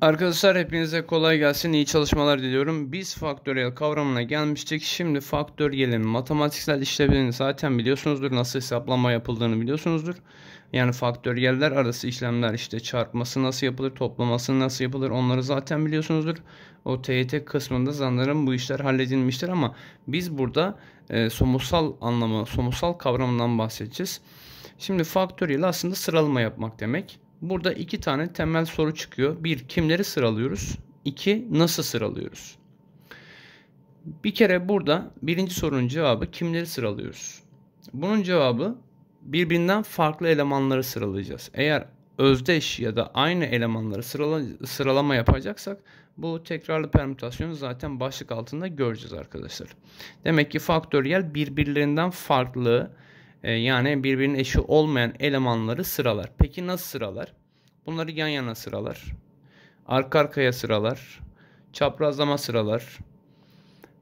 Arkadaşlar hepinize kolay gelsin. iyi çalışmalar diliyorum. Biz faktöriyel kavramına gelmiştik. Şimdi faktöriyelin matematiksel işlevlerini zaten biliyorsunuzdur. Nasıl hesaplama yapıldığını biliyorsunuzdur. Yani faktöriyeller arası işlemler işte çarpması nasıl yapılır, toplaması nasıl yapılır onları zaten biliyorsunuzdur. O TYT kısmında zanlarım bu işler halledilmiştir ama biz burada e, somutsal anlamı, somutsal kavramından bahsedeceğiz. Şimdi faktöriyel aslında sıralama yapmak demek. Burada iki tane temel soru çıkıyor. Bir, kimleri sıralıyoruz? İki, nasıl sıralıyoruz? Bir kere burada birinci sorunun cevabı kimleri sıralıyoruz? Bunun cevabı birbirinden farklı elemanları sıralayacağız. Eğer özdeş ya da aynı elemanları sırala, sıralama yapacaksak bu tekrarlı permütasyonu zaten başlık altında göreceğiz arkadaşlar. Demek ki faktöriyel birbirlerinden farklı ee, yani birbirinin eşi olmayan elemanları sıralar. Peki nasıl sıralar? Bunları yan yana sıralar. Arka arkaya sıralar. Çaprazlama sıralar.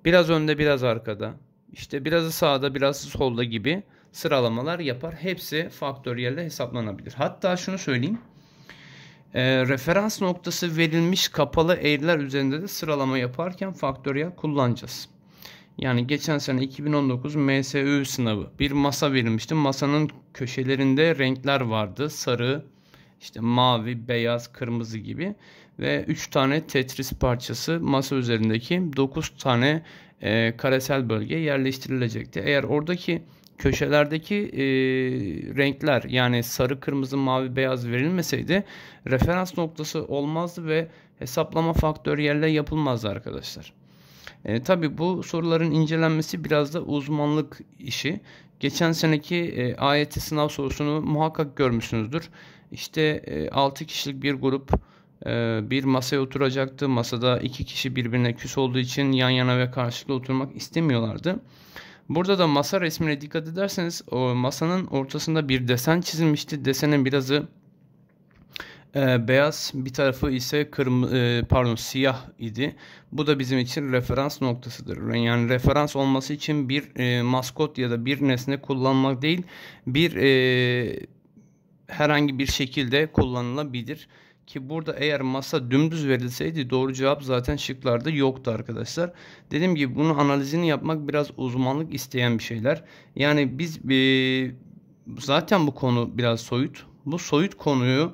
Biraz önde biraz arkada. İşte biraz sağda biraz solda gibi sıralamalar yapar. Hepsi faktöriyelle hesaplanabilir. Hatta şunu söyleyeyim. E, referans noktası verilmiş kapalı eğriler üzerinde de sıralama yaparken faktöriyel kullanacağız. Yani geçen sene 2019 MSÜ sınavı bir masa verilmişti. Masanın köşelerinde renkler vardı. Sarı, işte mavi, beyaz, kırmızı gibi ve 3 tane Tetris parçası masa üzerindeki 9 tane e, karesel bölge yerleştirilecekti. Eğer oradaki köşelerdeki e, renkler yani sarı, kırmızı, mavi, beyaz verilmeseydi referans noktası olmazdı ve hesaplama faktöriyelle yapılmazdı arkadaşlar. E, tabii bu soruların incelenmesi biraz da uzmanlık işi. Geçen seneki e, AYT sınav sorusunu muhakkak görmüşsünüzdür. İşte e, 6 kişilik bir grup e, bir masaya oturacaktı. Masada iki kişi birbirine küs olduğu için yan yana ve karşılıklı oturmak istemiyorlardı. Burada da masa resmine dikkat ederseniz o masanın ortasında bir desen çizilmişti. Desenin birazı e, beyaz bir tarafı ise kırmızı e, pardon siyah idi. Bu da bizim için referans noktasıdır. Yani referans olması için bir e, maskot ya da bir nesne kullanmak değil bir e, herhangi bir şekilde kullanılabilir. Ki burada eğer masa dümdüz verilseydi doğru cevap zaten şıklarda yoktu arkadaşlar. Dediğim gibi bunu analizini yapmak biraz uzmanlık isteyen bir şeyler. Yani biz e, zaten bu konu biraz soyut. Bu soyut konuyu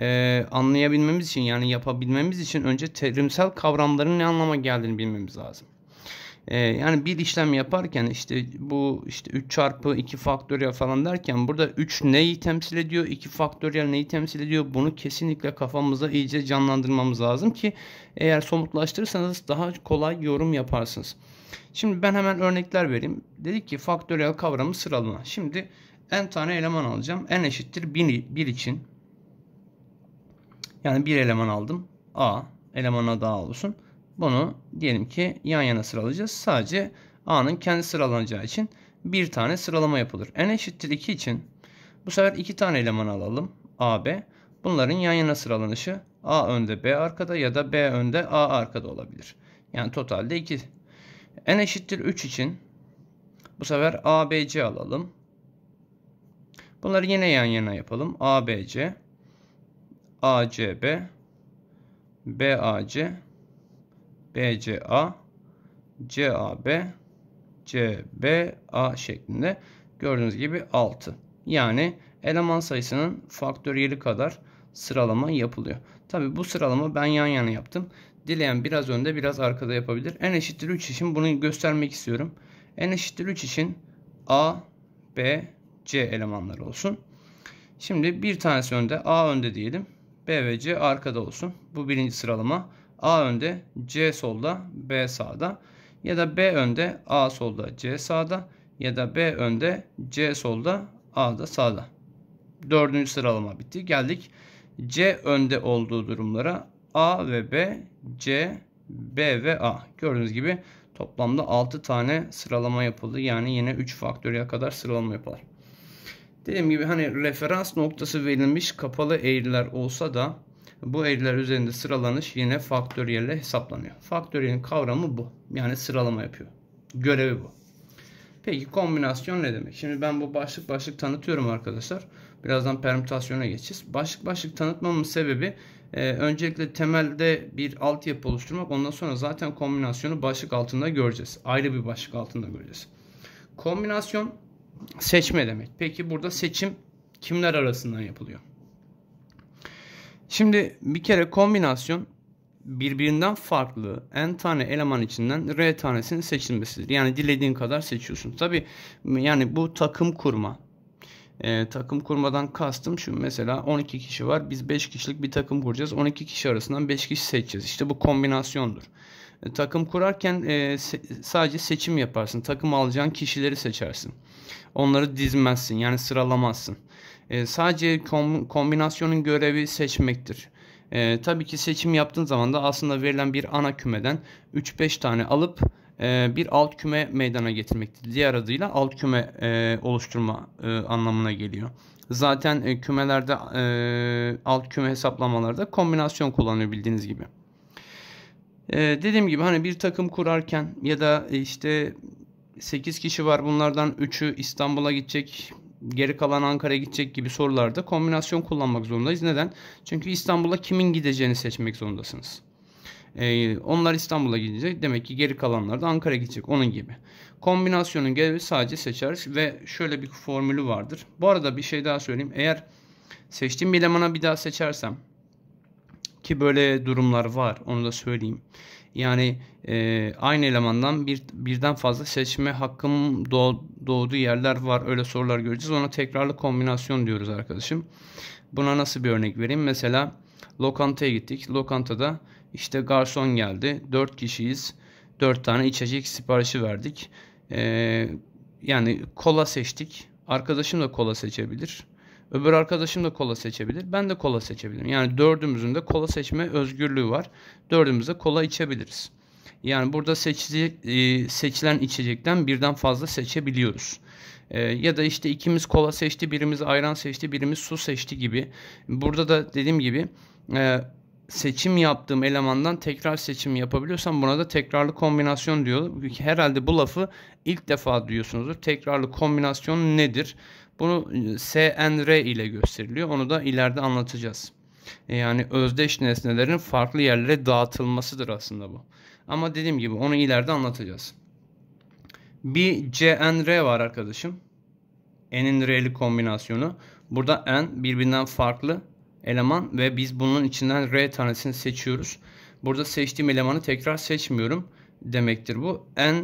e, anlayabilmemiz için yani yapabilmemiz için önce terimsel kavramların ne anlama geldiğini bilmemiz lazım. E, yani bir işlem yaparken işte bu işte 3 çarpı 2 faktöriyel falan derken burada 3 neyi temsil ediyor, 2 faktöriyel neyi temsil ediyor bunu kesinlikle kafamıza iyice canlandırmamız lazım ki eğer somutlaştırırsanız daha kolay yorum yaparsınız. Şimdi ben hemen örnekler vereyim. Dedik ki faktöriyel kavramı sıralama. Şimdi n tane eleman alacağım. n eşittir 1 için yani bir eleman aldım. A elemanına daha olsun. Bunu diyelim ki yan yana sıralayacağız. Sadece A'nın kendi sıralanacağı için bir tane sıralama yapılır. N eşittir 2 için bu sefer iki tane eleman alalım. A, B. Bunların yan yana sıralanışı A önde B arkada ya da B önde A arkada olabilir. Yani totalde 2. N eşittir 3 için bu sefer A, B, C alalım. Bunları yine yan yana yapalım. A, B, C. ACB, BAC, BCA, CAB, CBA şeklinde gördüğünüz gibi 6. Yani eleman sayısının faktöriyeli kadar sıralama yapılıyor. Tabi bu sıralama ben yan yana yaptım. Dileyen biraz önde biraz arkada yapabilir. En eşittir 3 için bunu göstermek istiyorum. En eşittir 3 için A, B, C elemanları olsun. Şimdi bir tanesi önde A önde diyelim. B ve C arkada olsun. Bu birinci sıralama. A önde, C solda, B sağda. Ya da B önde, A solda, C sağda. Ya da B önde, C solda, A da sağda. Dördüncü sıralama bitti. Geldik C önde olduğu durumlara. A ve B, C, B ve A. Gördüğünüz gibi toplamda 6 tane sıralama yapıldı. Yani yine 3 faktöriye kadar sıralama yapılır. Dediğim gibi hani referans noktası verilmiş kapalı eğriler olsa da bu eğriler üzerinde sıralanış yine faktöriyelle hesaplanıyor. Faktöriyelin kavramı bu. Yani sıralama yapıyor. Görevi bu. Peki kombinasyon ne demek? Şimdi ben bu başlık başlık tanıtıyorum arkadaşlar. Birazdan permütasyona geçeceğiz. Başlık başlık tanıtmamın sebebi e, öncelikle temelde bir altyapı oluşturmak. Ondan sonra zaten kombinasyonu başlık altında göreceğiz. Ayrı bir başlık altında göreceğiz. Kombinasyon Seçme demek. Peki burada seçim kimler arasından yapılıyor? Şimdi bir kere kombinasyon birbirinden farklı n tane eleman içinden r tanesinin seçilmesidir. Yani dilediğin kadar seçiyorsun. Tabi yani bu takım kurma. Ee, takım kurmadan kastım şu mesela 12 kişi var. Biz 5 kişilik bir takım kuracağız. 12 kişi arasından 5 kişi seçeceğiz. İşte bu kombinasyondur. E, takım kurarken e, se sadece seçim yaparsın. Takım alacağın kişileri seçersin. Onları dizmezsin yani sıralamazsın. E, sadece kom kombinasyonun görevi seçmektir. E, tabii ki seçim yaptığın zaman da aslında verilen bir ana kümeden 3-5 tane alıp e, bir alt küme meydana getirmektir. Diğer adıyla alt küme e, oluşturma e, anlamına geliyor. Zaten e, kümelerde e, alt küme hesaplamalarda kombinasyon kullanıyor bildiğiniz gibi. Ee, dediğim gibi hani bir takım kurarken ya da işte 8 kişi var bunlardan 3'ü İstanbul'a gidecek geri kalan Ankara'ya gidecek gibi sorularda kombinasyon kullanmak zorundayız. Neden? Çünkü İstanbul'a kimin gideceğini seçmek zorundasınız. Ee, onlar İstanbul'a gidecek. Demek ki geri kalanlar da Ankara'ya gidecek. Onun gibi. Kombinasyonun geri sadece seçeriz ve şöyle bir formülü vardır. Bu arada bir şey daha söyleyeyim. Eğer seçtiğim bir elemana bir daha seçersem ki böyle durumlar var onu da söyleyeyim. Yani e, aynı elemandan bir, birden fazla seçme hakkım doğ, doğduğu yerler var. Öyle sorular göreceğiz. Ona tekrarlı kombinasyon diyoruz arkadaşım. Buna nasıl bir örnek vereyim? Mesela lokantaya gittik. Lokantada işte garson geldi. 4 kişiyiz. 4 tane içecek siparişi verdik. E, yani kola seçtik. Arkadaşım da kola seçebilir. Öbür arkadaşım da kola seçebilir. Ben de kola seçebilirim. Yani dördümüzün de kola seçme özgürlüğü var. Dördümüz de kola içebiliriz. Yani burada seçici, e, seçilen içecekten birden fazla seçebiliyoruz. E, ya da işte ikimiz kola seçti, birimiz ayran seçti, birimiz su seçti gibi. Burada da dediğim gibi e, seçim yaptığım elemandan tekrar seçim yapabiliyorsam buna da tekrarlı kombinasyon diyor. Herhalde bu lafı ilk defa duyuyorsunuzdur. Tekrarlı kombinasyon nedir? Bunu e, SNR ile gösteriliyor. Onu da ileride anlatacağız. E, yani özdeş nesnelerin farklı yerlere dağıtılmasıdır aslında bu. Ama dediğim gibi onu ileride anlatacağız. Bir CNR var arkadaşım. N'in R'li kombinasyonu. Burada N birbirinden farklı eleman ve biz bunun içinden R tanesini seçiyoruz. Burada seçtiğim elemanı tekrar seçmiyorum demektir bu. N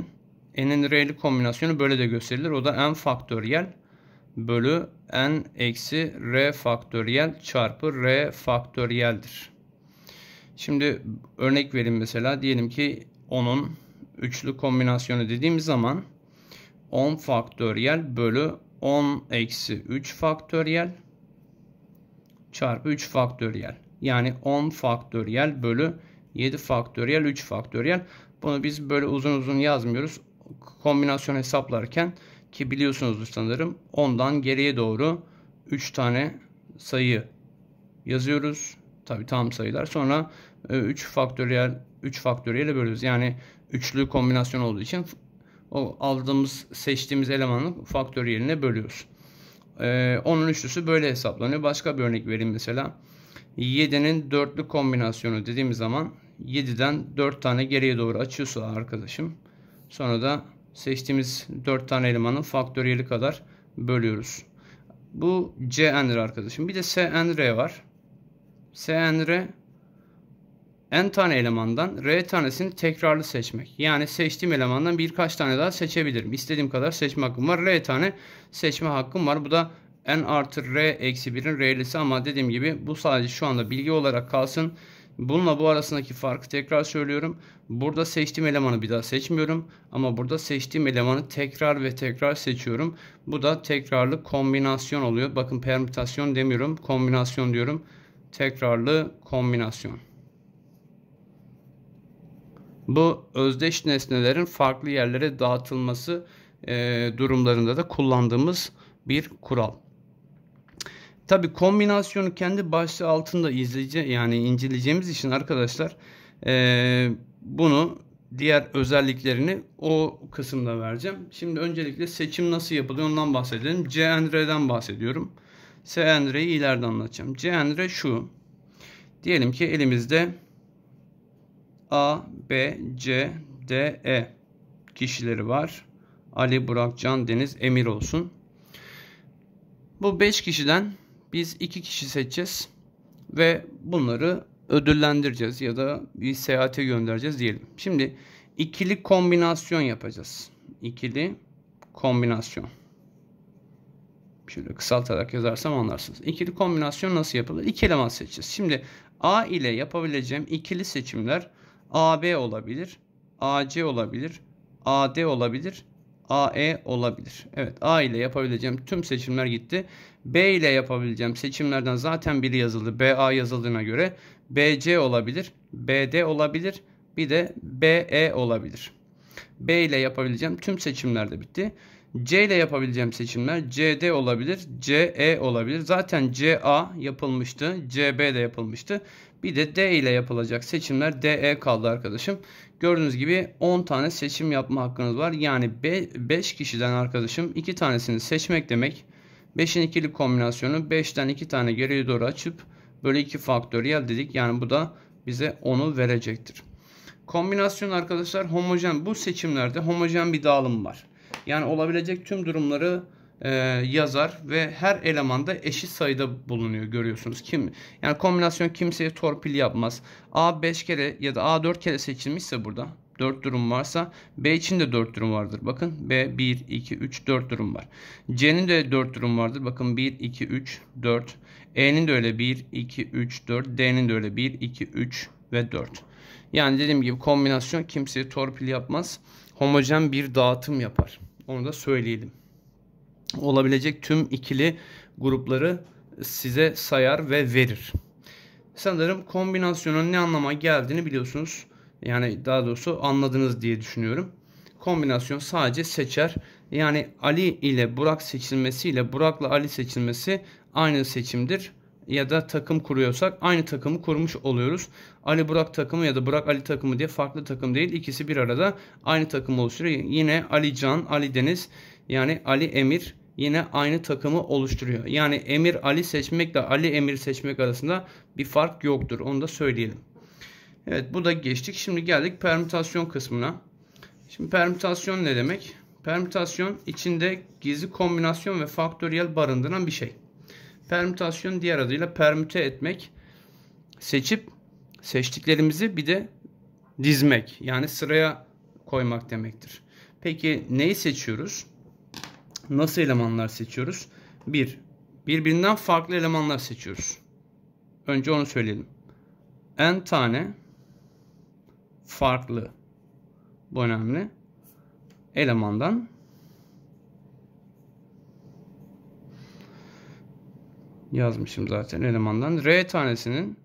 N'in R'li kombinasyonu böyle de gösterilir. O da N faktöriyel bölü n eksi r faktöriyel çarpı r faktöriyeldir. Şimdi örnek verin mesela diyelim ki 10'un üçlü kombinasyonu dediğimiz zaman 10 faktöriyel bölü 10 eksi 3 faktöriyel çarpı 3 faktöriyel. Yani 10 faktöriyel bölü 7 faktöriyel 3 faktöriyel. Bunu biz böyle uzun uzun yazmıyoruz. Kombinasyon hesaplarken ki biliyorsunuzdur sanırım. Ondan geriye doğru 3 tane sayı yazıyoruz. Tabi tam sayılar. Sonra 3 e, faktöriyel 3 faktöriyele bölüyoruz. Yani üçlü kombinasyon olduğu için o aldığımız seçtiğimiz elemanın faktöriyeline bölüyoruz. Ee, onun üçlüsü böyle hesaplanıyor. Başka bir örnek vereyim mesela. 7'nin dörtlü kombinasyonu dediğimiz zaman 7'den 4 tane geriye doğru açıyorsa arkadaşım. Sonra da seçtiğimiz 4 tane elemanın faktöriyeli kadar bölüyoruz. Bu C and arkadaşım. Bir de S and R var. S and R n tane elemandan r tanesini tekrarlı seçmek. Yani seçtiğim elemandan birkaç tane daha seçebilirim. İstediğim kadar seçme hakkım var. r tane seçme hakkım var. Bu da n artı r eksi 1'in r'lisi ama dediğim gibi bu sadece şu anda bilgi olarak kalsın. Bununla bu arasındaki farkı tekrar söylüyorum. Burada seçtiğim elemanı bir daha seçmiyorum. Ama burada seçtiğim elemanı tekrar ve tekrar seçiyorum. Bu da tekrarlı kombinasyon oluyor. Bakın permütasyon demiyorum. Kombinasyon diyorum. Tekrarlı kombinasyon. Bu özdeş nesnelerin farklı yerlere dağıtılması durumlarında da kullandığımız bir kural. Tabi kombinasyonu kendi başlığı altında izleyece yani inceleyeceğimiz için arkadaşlar e, bunu diğer özelliklerini o kısımda vereceğim. Şimdi öncelikle seçim nasıl yapılıyor ondan bahsedelim. CNR'den bahsediyorum. CNR'yi ileride anlatacağım. CNR şu. Diyelim ki elimizde A, B, C, D, E kişileri var. Ali, Burak, Can, Deniz, Emir olsun. Bu 5 kişiden biz iki kişi seçeceğiz ve bunları ödüllendireceğiz ya da bir seyahate göndereceğiz diyelim. Şimdi ikili kombinasyon yapacağız. İkili kombinasyon. Şöyle kısaltarak yazarsam anlarsınız. İkili kombinasyon nasıl yapılır? İki eleman seçeceğiz. Şimdi A ile yapabileceğim ikili seçimler AB olabilir, AC olabilir, AD olabilir, AE olabilir. Evet A ile yapabileceğim tüm seçimler gitti. B ile yapabileceğim seçimlerden zaten biri yazıldı. BA yazıldığına göre BC olabilir. BD olabilir. Bir de BE olabilir. B ile yapabileceğim tüm seçimler de bitti. C ile yapabileceğim seçimler CD olabilir, CE olabilir. Zaten CA yapılmıştı, CB de yapılmıştı. Bir de D ile yapılacak seçimler DE kaldı arkadaşım. Gördüğünüz gibi 10 tane seçim yapma hakkınız var. Yani 5 kişiden arkadaşım 2 tanesini seçmek demek. 5'in ikili kombinasyonu 5'ten 2 tane geriye doğru açıp böyle 2 faktöriyel dedik. Yani bu da bize 10'u verecektir. Kombinasyon arkadaşlar homojen bu seçimlerde homojen bir dağılım var. Yani olabilecek tüm durumları e, yazar ve her elemanda eşit sayıda bulunuyor görüyorsunuz. Kim yani kombinasyon kimseye torpil yapmaz. A 5 kere ya da A 4 kere seçilmişse burada 4 durum varsa B için de 4 durum vardır. Bakın B 1 2 3 4 durum var. C'nin de 4 durum vardır. Bakın 1 2 3 4. E'nin de öyle 1 2 3 4. D'nin de öyle 1 2 3 ve 4. Yani dediğim gibi kombinasyon kimseye torpil yapmaz. Homojen bir dağıtım yapar. Onu da söyleyelim olabilecek tüm ikili grupları size sayar ve verir. Sanırım kombinasyonun ne anlama geldiğini biliyorsunuz. Yani daha doğrusu anladınız diye düşünüyorum. Kombinasyon sadece seçer. Yani Ali ile Burak seçilmesi seçilmesiyle Burak'la Ali seçilmesi aynı seçimdir ya da takım kuruyorsak aynı takımı kurmuş oluyoruz. Ali Burak takımı ya da Burak Ali takımı diye farklı takım değil. İkisi bir arada aynı takım oluşturuyor. Yine Ali Can, Ali Deniz yani Ali Emir yine aynı takımı oluşturuyor. Yani Emir Ali seçmekle Ali Emir seçmek arasında bir fark yoktur. Onu da söyleyelim. Evet bu da geçtik. Şimdi geldik permütasyon kısmına. Şimdi permütasyon ne demek? Permütasyon içinde gizli kombinasyon ve faktöriyel barındıran bir şey. Permütasyon diğer adıyla permüte etmek, seçip seçtiklerimizi bir de dizmek yani sıraya koymak demektir. Peki neyi seçiyoruz? nasıl elemanlar seçiyoruz? Bir, birbirinden farklı elemanlar seçiyoruz. Önce onu söyleyelim. En tane farklı bu önemli elemandan yazmışım zaten elemandan. R tanesinin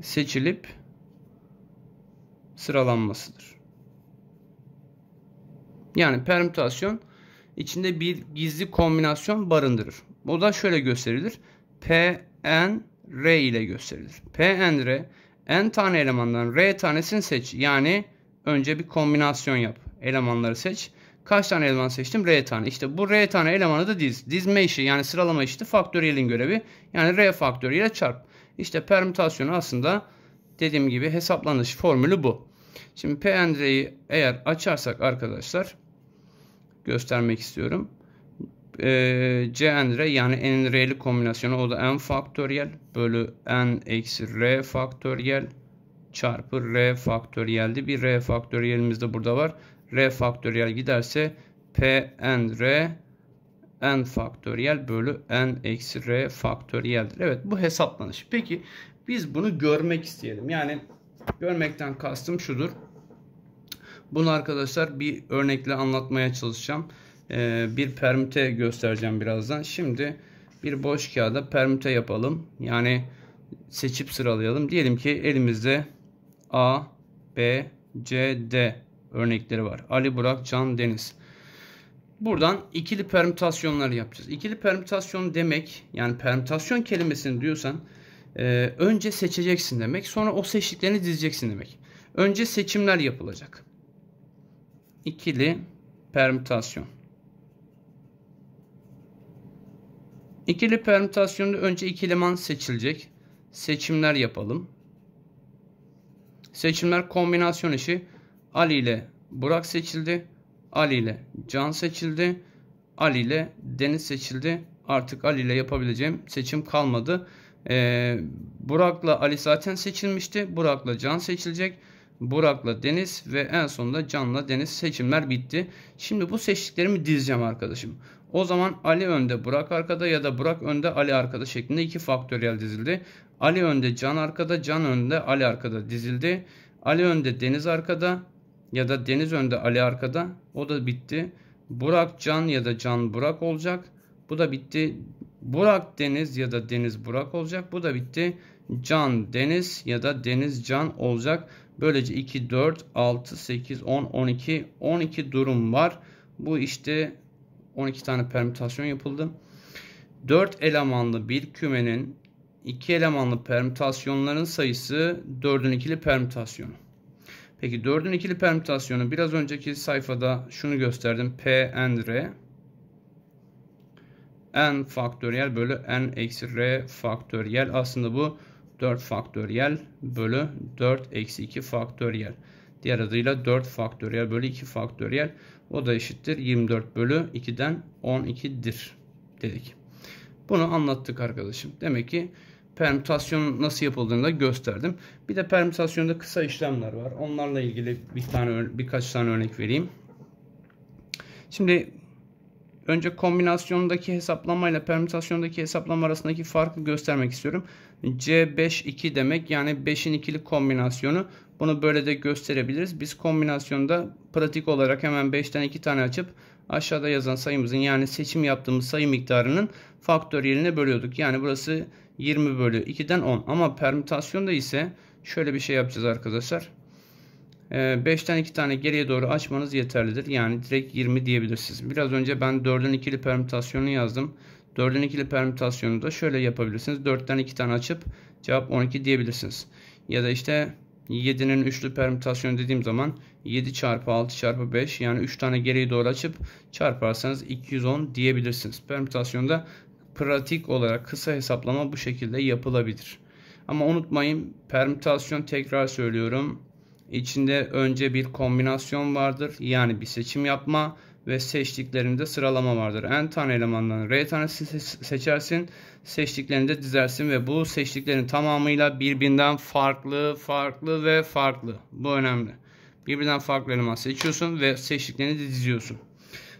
seçilip sıralanmasıdır. Yani permütasyon içinde bir gizli kombinasyon barındırır. O da şöyle gösterilir. P, N, R ile gösterilir. P, N, R. N tane elemandan R tanesini seç. Yani önce bir kombinasyon yap. Elemanları seç. Kaç tane eleman seçtim? R tane. İşte bu R tane elemanı da diz. Dizme işi yani sıralama işi de faktöriyelin görevi. Yani R faktöriyel çarp. İşte permütasyonu aslında dediğim gibi hesaplanış formülü bu. Şimdi PNR'yi eğer açarsak arkadaşlar göstermek istiyorum. E, ee, CNR yani NR'li kombinasyonu o da N faktöriyel bölü N eksi R faktöriyel çarpı R faktöriyeldi. Bir R faktöriyelimiz de burada var. R faktöriyel giderse PNR N faktöriyel bölü N eksi R faktöriyeldir. Evet bu hesaplanış. Peki biz bunu görmek isteyelim. Yani Görmekten kastım şudur. Bunu arkadaşlar bir örnekle anlatmaya çalışacağım. Ee, bir permüte göstereceğim birazdan. Şimdi bir boş kağıda permüte yapalım. Yani seçip sıralayalım. Diyelim ki elimizde A, B, C, D örnekleri var. Ali, Burak, Can, Deniz. Buradan ikili permütasyonlar yapacağız. İkili permütasyon demek yani permütasyon kelimesini diyorsan e, önce seçeceksin demek. Sonra o seçtiklerini dizeceksin demek. Önce seçimler yapılacak. İkili permütasyon. İkili permütasyonda önce iki eleman seçilecek. Seçimler yapalım. Seçimler kombinasyon işi. Ali ile Burak seçildi. Ali ile Can seçildi. Ali ile Deniz seçildi. Artık Ali ile yapabileceğim seçim kalmadı. Ee, Burak'la Ali zaten seçilmişti. Burak'la Can seçilecek. Burak'la Deniz ve en sonunda Can'la Deniz seçimler bitti. Şimdi bu seçtiklerimi dizeceğim arkadaşım. O zaman Ali önde Burak arkada ya da Burak önde Ali arkada şeklinde iki faktöriyel dizildi. Ali önde Can arkada, Can önde Ali arkada dizildi. Ali önde Deniz arkada ya da Deniz önde Ali arkada. O da bitti. Burak Can ya da Can Burak olacak. Bu da bitti. Burak Deniz ya da Deniz Burak olacak. Bu da bitti. Can Deniz ya da Deniz Can olacak. Böylece 2, 4, 6, 8, 10, 12, 12 durum var. Bu işte 12 tane permütasyon yapıldı. 4 elemanlı bir kümenin 2 elemanlı permütasyonların sayısı 4'ün ikili permütasyonu. Peki 4'ün ikili permütasyonu biraz önceki sayfada şunu gösterdim. P and R n faktöriyel bölü n eksi r faktöriyel. Aslında bu 4 faktöriyel bölü 4 eksi 2 faktöriyel. Diğer adıyla 4 faktöriyel bölü 2 faktöriyel. O da eşittir 24 bölü 2'den 12'dir dedik. Bunu anlattık arkadaşım. Demek ki permütasyon nasıl yapıldığını da gösterdim. Bir de permütasyonda kısa işlemler var. Onlarla ilgili bir tane birkaç tane örnek vereyim. Şimdi önce kombinasyondaki hesaplama ile permütasyondaki hesaplama arasındaki farkı göstermek istiyorum. C5 2 demek yani 5'in ikili kombinasyonu. Bunu böyle de gösterebiliriz. Biz kombinasyonda pratik olarak hemen 5'ten 2 tane açıp aşağıda yazan sayımızın yani seçim yaptığımız sayı miktarının faktöriyeline bölüyorduk. Yani burası 20 bölü 2'den 10 ama permütasyonda ise şöyle bir şey yapacağız arkadaşlar. 5'ten ee, 2 tane geriye doğru açmanız yeterlidir. Yani direkt 20 diyebilirsiniz. Biraz önce ben 4'ün ikili permütasyonu yazdım. 4'ün ikili permütasyonu da şöyle yapabilirsiniz. 4'ten 2 tane açıp cevap 12 diyebilirsiniz. Ya da işte 7'nin üçlü permütasyonu dediğim zaman 7 çarpı 6 çarpı 5 yani 3 tane geriye doğru açıp çarparsanız 210 diyebilirsiniz. Permütasyonda pratik olarak kısa hesaplama bu şekilde yapılabilir. Ama unutmayın permütasyon tekrar söylüyorum İçinde önce bir kombinasyon vardır. Yani bir seçim yapma ve seçtiklerinde sıralama vardır. N tane elemandan R tanesi seçersin. Seçtiklerini de dizersin ve bu seçtiklerin tamamıyla birbirinden farklı, farklı ve farklı. Bu önemli. Birbirinden farklı eleman seçiyorsun ve seçtiklerini de diziyorsun.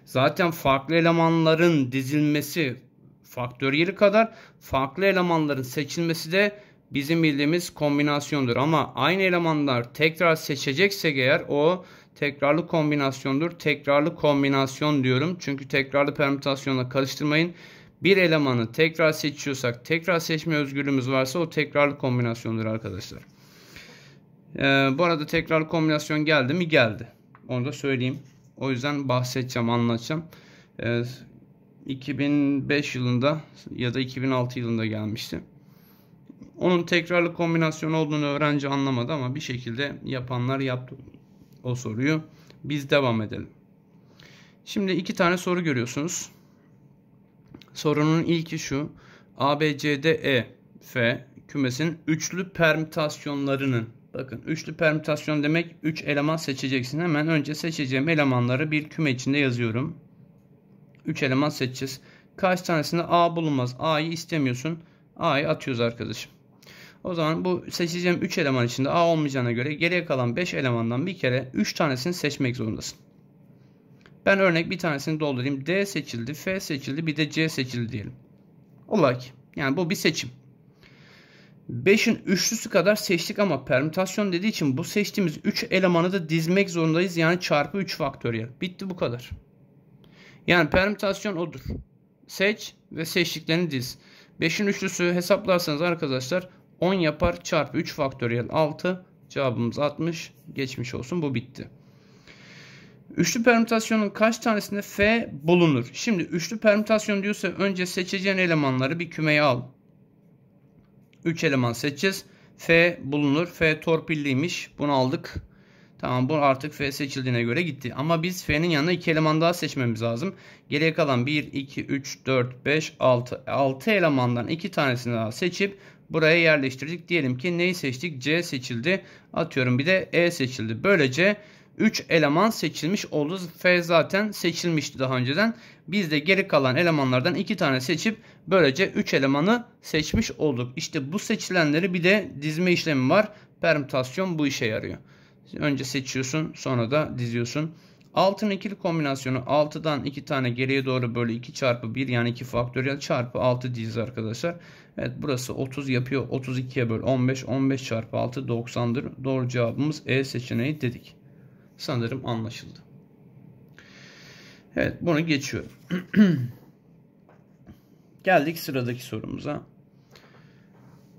Zaten farklı elemanların dizilmesi faktöriyeli kadar farklı elemanların seçilmesi de bizim bildiğimiz kombinasyondur. Ama aynı elemanlar tekrar seçecekse eğer o tekrarlı kombinasyondur. Tekrarlı kombinasyon diyorum. Çünkü tekrarlı permütasyonla karıştırmayın. Bir elemanı tekrar seçiyorsak, tekrar seçme özgürlüğümüz varsa o tekrarlı kombinasyondur arkadaşlar. Ee, bu arada tekrarlı kombinasyon geldi mi? Geldi. Onu da söyleyeyim. O yüzden bahsedeceğim, anlatacağım. Ee, 2005 yılında ya da 2006 yılında gelmişti. Onun tekrarlı kombinasyon olduğunu öğrenci anlamadı ama bir şekilde yapanlar yaptı o soruyu. Biz devam edelim. Şimdi iki tane soru görüyorsunuz. Sorunun ilki şu. ABCDEF kümesinin üçlü permütasyonlarının bakın üçlü permütasyon demek 3 eleman seçeceksin. Hemen önce seçeceğim elemanları bir küme içinde yazıyorum. 3 eleman seçeceğiz. Kaç tanesinde A bulunmaz. A'yı istemiyorsun. A'yı atıyoruz arkadaşım. O zaman bu seçeceğim 3 eleman içinde A olmayacağına göre geriye kalan 5 elemandan bir kere 3 tanesini seçmek zorundasın. Ben örnek bir tanesini doldurayım. D seçildi, F seçildi, bir de C seçildi diyelim. Olay ki. Yani bu bir seçim. 5'in üçlüsü kadar seçtik ama permütasyon dediği için bu seçtiğimiz 3 elemanı da dizmek zorundayız. Yani çarpı 3 faktöriyel. Bitti bu kadar. Yani permütasyon odur. Seç ve seçtiklerini diz. 5'in üçlüsü hesaplarsanız arkadaşlar 10 yapar çarpı 3 faktöriyel 6 cevabımız 60 geçmiş olsun bu bitti. Üçlü permütasyonun kaç tanesinde F bulunur? Şimdi üçlü permütasyon diyorsa önce seçeceğin elemanları bir kümeye al. 3 eleman seçeceğiz. F bulunur. F torpilliymiş. Bunu aldık. Tamam bu artık F seçildiğine göre gitti. Ama biz F'nin yanına 2 eleman daha seçmemiz lazım. Geriye kalan 1, 2, 3, 4, 5, 6. 6 elemandan 2 tanesini daha seçip buraya yerleştirdik. Diyelim ki neyi seçtik? C seçildi. Atıyorum bir de E seçildi. Böylece 3 eleman seçilmiş oldu. F zaten seçilmişti daha önceden. Biz de geri kalan elemanlardan 2 tane seçip böylece 3 elemanı seçmiş olduk. İşte bu seçilenleri bir de dizme işlemi var. Permütasyon bu işe yarıyor. Önce seçiyorsun sonra da diziyorsun. Altın ikili kombinasyonu 6'dan 2 tane geriye doğru böyle 2 çarpı 1 yani 2 faktöriyel çarpı 6 diz arkadaşlar. Evet burası 30 yapıyor. 32'ye böl 15. 15 çarpı 6 90'dır. Doğru cevabımız E seçeneği dedik. Sanırım anlaşıldı. Evet bunu geçiyorum. Geldik sıradaki sorumuza.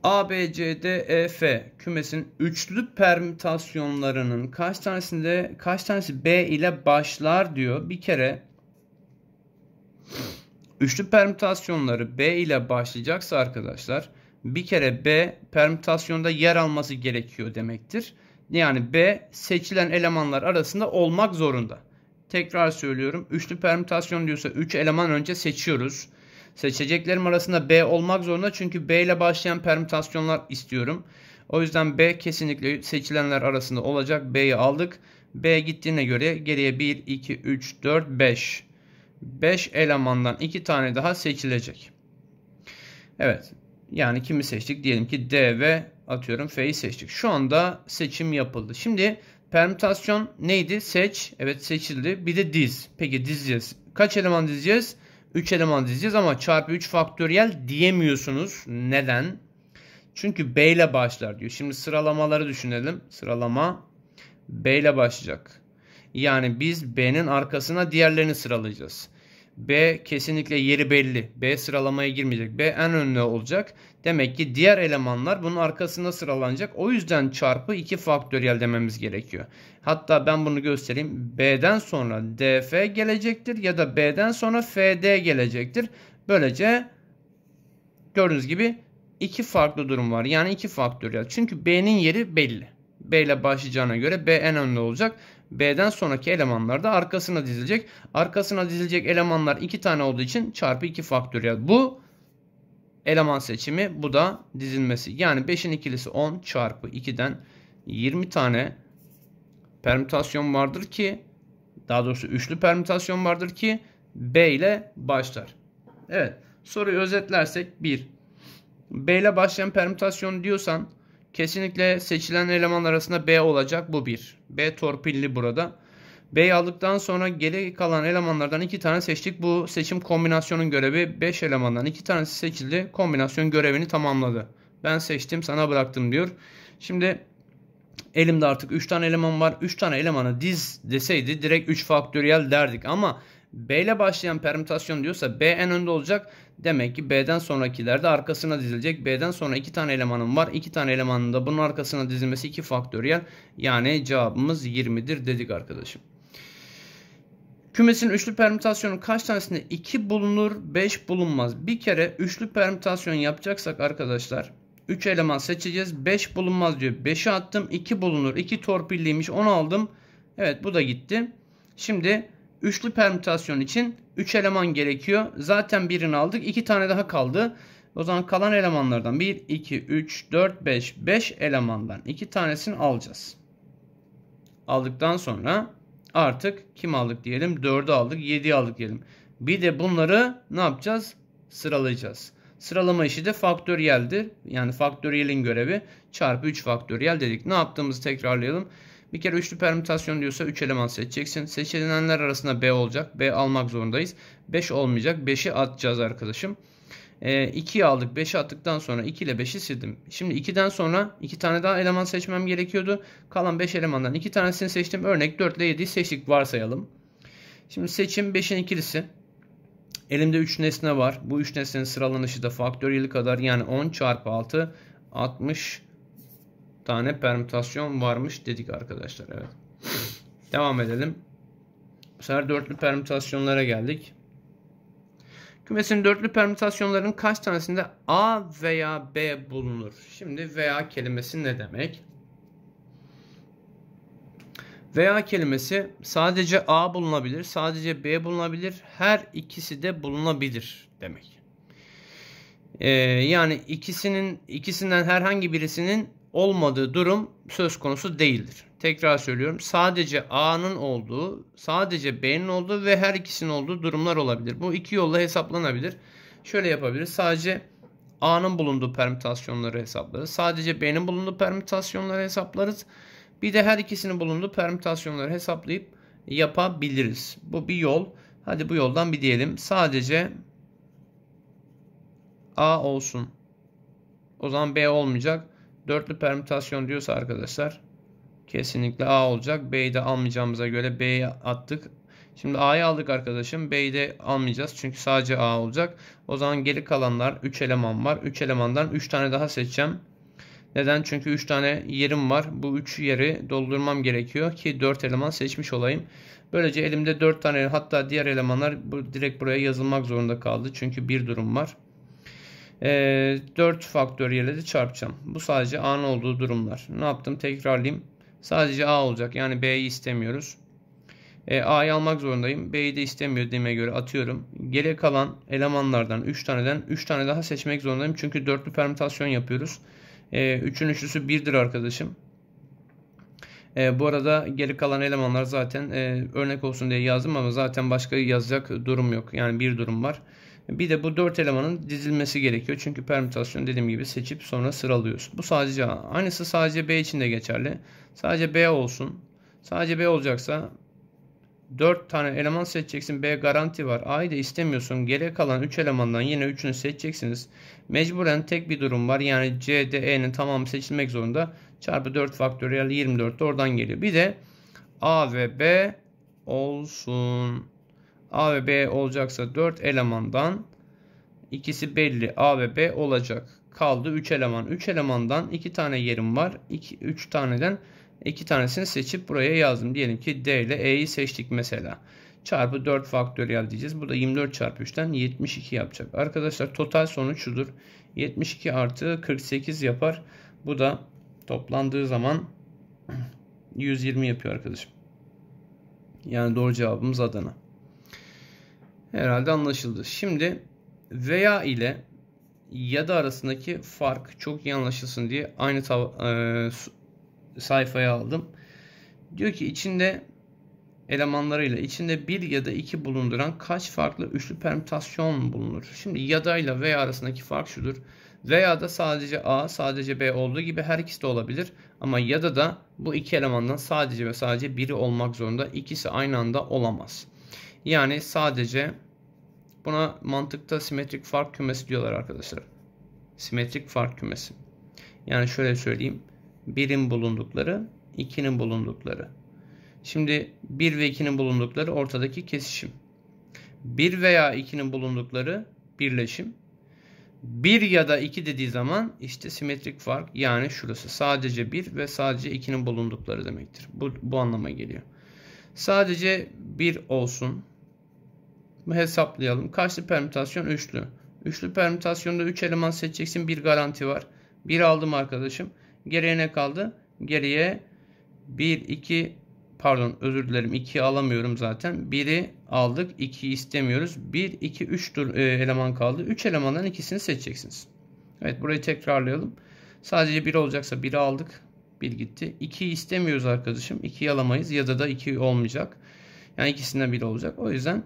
ABCDEF kümesinin üçlü permütasyonlarının kaç tanesinde kaç tanesi B ile başlar diyor. Bir kere Üçlü permütasyonları B ile başlayacaksa arkadaşlar bir kere B permütasyonda yer alması gerekiyor demektir. Yani B seçilen elemanlar arasında olmak zorunda. Tekrar söylüyorum. Üçlü permütasyon diyorsa 3 eleman önce seçiyoruz. Seçeceklerim arasında B olmak zorunda çünkü B ile başlayan permütasyonlar istiyorum. O yüzden B kesinlikle seçilenler arasında olacak. B'yi aldık. B gittiğine göre geriye 1, 2, 3, 4, 5. 5 elemandan 2 tane daha seçilecek. Evet. Yani kimi seçtik? Diyelim ki D ve atıyorum F'yi seçtik. Şu anda seçim yapıldı. Şimdi permütasyon neydi? Seç. Evet seçildi. Bir de diz. Peki dizeceğiz. Kaç eleman dizeceğiz? 3 eleman dizeceğiz ama çarpı 3 faktöriyel diyemiyorsunuz. Neden? Çünkü B ile başlar diyor. Şimdi sıralamaları düşünelim. Sıralama B ile başlayacak. Yani biz B'nin arkasına diğerlerini sıralayacağız. B kesinlikle yeri belli. B sıralamaya girmeyecek. B en önde olacak. Demek ki diğer elemanlar bunun arkasında sıralanacak. O yüzden çarpı 2 faktöriyel dememiz gerekiyor. Hatta ben bunu göstereyim. B'den sonra DF gelecektir ya da B'den sonra FD gelecektir. Böylece gördüğünüz gibi iki farklı durum var. Yani iki faktöriyel. Çünkü B'nin yeri belli. B ile başlayacağına göre B en önde olacak. B'den sonraki elemanlar da arkasına dizilecek. Arkasına dizilecek elemanlar 2 tane olduğu için çarpı 2 faktöriyel. Bu eleman seçimi bu da dizilmesi. Yani 5'in ikilisi 10 çarpı 2'den 20 tane permütasyon vardır ki daha doğrusu üçlü permütasyon vardır ki B ile başlar. Evet soruyu özetlersek 1. B ile başlayan permütasyon diyorsan Kesinlikle seçilen eleman arasında B olacak. Bu bir. B torpilli burada. B'yi aldıktan sonra geri kalan elemanlardan 2 tane seçtik. Bu seçim kombinasyonun görevi 5 elemandan 2 tanesi seçildi. Kombinasyon görevini tamamladı. Ben seçtim sana bıraktım diyor. Şimdi elimde artık 3 tane eleman var. 3 tane elemanı diz deseydi direkt 3 faktöriyel derdik ama B ile başlayan permütasyon diyorsa B en önde olacak. Demek ki B'den sonrakiler de arkasına dizilecek. B'den sonra 2 tane elemanım var. 2 tane elemanın da bunun arkasına dizilmesi 2 faktöriyel. Yani cevabımız 20'dir dedik arkadaşım. Kümesin üçlü permütasyonu kaç tanesinde 2 bulunur 5 bulunmaz. Bir kere üçlü permütasyon yapacaksak arkadaşlar 3 eleman seçeceğiz. 5 bulunmaz diyor. 5'i attım 2 bulunur. 2 torpilliymiş 10 aldım. Evet bu da gitti. Şimdi üçlü permütasyon için 3 eleman gerekiyor. Zaten birini aldık. 2 tane daha kaldı. O zaman kalan elemanlardan 1, 2, 3, 4, 5, 5 elemandan 2 tanesini alacağız. Aldıktan sonra artık kim aldık diyelim? 4'ü aldık, 7'yi aldık diyelim. Bir de bunları ne yapacağız? Sıralayacağız. Sıralama işi de faktöriyeldir. Yani faktöriyelin görevi çarpı 3 faktöriyel dedik. Ne yaptığımızı tekrarlayalım. Bir kere üçlü permütasyon diyorsa 3 eleman seçeceksin. Seçilenler arasında B olacak. B almak zorundayız. 5 olmayacak. 5'i atacağız arkadaşım. E, aldık. 5'i attıktan sonra 2 ile 5'i sildim. Şimdi 2'den sonra 2 tane daha eleman seçmem gerekiyordu. Kalan 5 elemandan 2 tanesini seçtim. Örnek 4 ile 7'yi seçtik varsayalım. Şimdi seçim 5'in ikilisi. Elimde 3 nesne var. Bu 3 nesnenin sıralanışı da faktöriyeli kadar yani 10 çarpı 6 60 tane permütasyon varmış dedik arkadaşlar. Evet. Devam edelim. Bu sefer dörtlü permütasyonlara geldik. Kümesin dörtlü permütasyonların kaç tanesinde A veya B bulunur? Şimdi veya kelimesi ne demek? Veya kelimesi sadece A bulunabilir, sadece B bulunabilir, her ikisi de bulunabilir demek. Ee, yani ikisinin ikisinden herhangi birisinin olmadığı durum söz konusu değildir. Tekrar söylüyorum. Sadece A'nın olduğu, sadece B'nin olduğu ve her ikisinin olduğu durumlar olabilir. Bu iki yolla hesaplanabilir. Şöyle yapabiliriz. Sadece A'nın bulunduğu permütasyonları hesaplarız. Sadece B'nin bulunduğu permütasyonları hesaplarız. Bir de her ikisinin bulunduğu permütasyonları hesaplayıp yapabiliriz. Bu bir yol. Hadi bu yoldan bir diyelim. Sadece A olsun. O zaman B olmayacak. Dörtlü permütasyon diyorsa arkadaşlar kesinlikle A olacak. B'yi de almayacağımıza göre B'yi attık. Şimdi A'yı aldık arkadaşım. B'yi de almayacağız. Çünkü sadece A olacak. O zaman geri kalanlar 3 eleman var. 3 elemandan 3 tane daha seçeceğim. Neden? Çünkü 3 tane yerim var. Bu 3 yeri doldurmam gerekiyor ki 4 eleman seçmiş olayım. Böylece elimde 4 tane hatta diğer elemanlar direkt buraya yazılmak zorunda kaldı. Çünkü bir durum var e, ee, 4 faktöriyele de çarpacağım. Bu sadece A'nın olduğu durumlar. Ne yaptım? Tekrarlayayım. Sadece A olacak. Yani B'yi istemiyoruz. E, A'yı almak zorundayım. B'yi de istemiyor dediğime göre atıyorum. Geri kalan elemanlardan 3 taneden 3 tane daha seçmek zorundayım. Çünkü dörtlü permütasyon yapıyoruz. E, ee, 3'ün üçlüsü 1'dir arkadaşım. E, bu arada geri kalan elemanlar zaten e, örnek olsun diye yazdım ama zaten başka yazacak durum yok. Yani bir durum var. Bir de bu dört elemanın dizilmesi gerekiyor. Çünkü permütasyon dediğim gibi seçip sonra sıralıyorsun. Bu sadece A. Aynısı sadece B için de geçerli. Sadece B olsun. Sadece B olacaksa 4 tane eleman seçeceksin. B garanti var. A'yı da istemiyorsun. Geri kalan 3 elemandan yine 3'ünü seçeceksiniz. Mecburen tek bir durum var. Yani C, D, E'nin tamamı seçilmek zorunda. Çarpı 4 faktöriyel 24 de oradan geliyor. Bir de A ve B olsun. A ve B olacaksa 4 elemandan ikisi belli A ve B olacak. Kaldı 3 eleman. 3 elemandan 2 tane yerim var. 2, 3 taneden 2 tanesini seçip buraya yazdım. Diyelim ki D ile E'yi seçtik mesela. Çarpı 4 faktöriyel diyeceğiz. Bu da 24 çarpı 3'ten 72 yapacak. Arkadaşlar total sonuç şudur. 72 artı 48 yapar. Bu da toplandığı zaman 120 yapıyor arkadaşım. Yani doğru cevabımız Adana. Herhalde anlaşıldı. Şimdi veya ile ya da arasındaki fark çok iyi anlaşılsın diye aynı e, sayfaya aldım. Diyor ki içinde elemanlarıyla içinde bir ya da iki bulunduran kaç farklı üçlü permütasyon bulunur? Şimdi ya da ile veya arasındaki fark şudur. Veya da sadece A, sadece B olduğu gibi her ikisi de olabilir. Ama ya da da bu iki elemandan sadece ve sadece biri olmak zorunda. ikisi aynı anda olamaz. Yani sadece buna mantıkta simetrik fark kümesi diyorlar arkadaşlar. Simetrik fark kümesi. Yani şöyle söyleyeyim. 1'in bulundukları, 2'nin bulundukları. Şimdi 1 ve 2'nin bulundukları ortadaki kesişim. 1 veya 2'nin bulundukları birleşim. 1 ya da 2 dediği zaman işte simetrik fark yani şurası sadece 1 ve sadece 2'nin bulundukları demektir. Bu, bu anlama geliyor. Sadece 1 olsun hesaplayalım. Kaçlı permütasyon? Üçlü. Üçlü permütasyonda 3 eleman seçeceksin. Bir garanti var. Bir aldım arkadaşım. Geriye ne kaldı? Geriye 1, 2 pardon özür dilerim 2 alamıyorum zaten. 1'i aldık. 2'yi istemiyoruz. 1, 2, 3 eleman kaldı. 3 elemandan ikisini seçeceksiniz. Evet burayı tekrarlayalım. Sadece 1 olacaksa 1'i aldık. 1 gitti. 2'yi istemiyoruz arkadaşım. 2'yi alamayız ya da da 2 olmayacak. Yani ikisinden biri olacak. O yüzden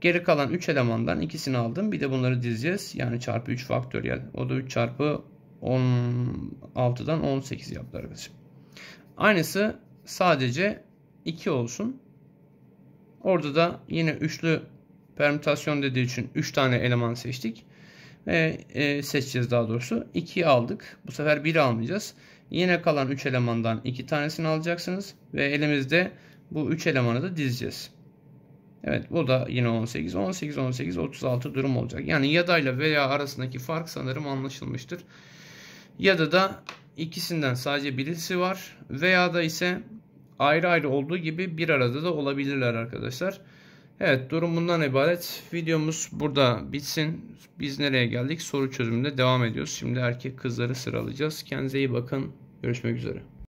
Geri kalan 3 elemandan ikisini aldım. Bir de bunları dizeceğiz. Yani çarpı 3 faktöriyel. O da 3 çarpı 16'dan 18 yaptı arkadaşlar. Aynısı sadece 2 olsun. Orada da yine üçlü permütasyon dediği için 3 tane eleman seçtik. Ve e, seçeceğiz daha doğrusu. 2'yi aldık. Bu sefer 1'i almayacağız. Yine kalan 3 elemandan 2 tanesini alacaksınız. Ve elimizde bu 3 elemanı da dizeceğiz. Evet bu da yine 18. 18, 18, 36 durum olacak. Yani yadayla veya arasındaki fark sanırım anlaşılmıştır. Ya da da ikisinden sadece birisi var. Veya da ise ayrı ayrı olduğu gibi bir arada da olabilirler arkadaşlar. Evet durum bundan ibaret. Videomuz burada bitsin. Biz nereye geldik? Soru çözümünde devam ediyoruz. Şimdi erkek kızları sıralayacağız. Kendinize iyi bakın. Görüşmek üzere.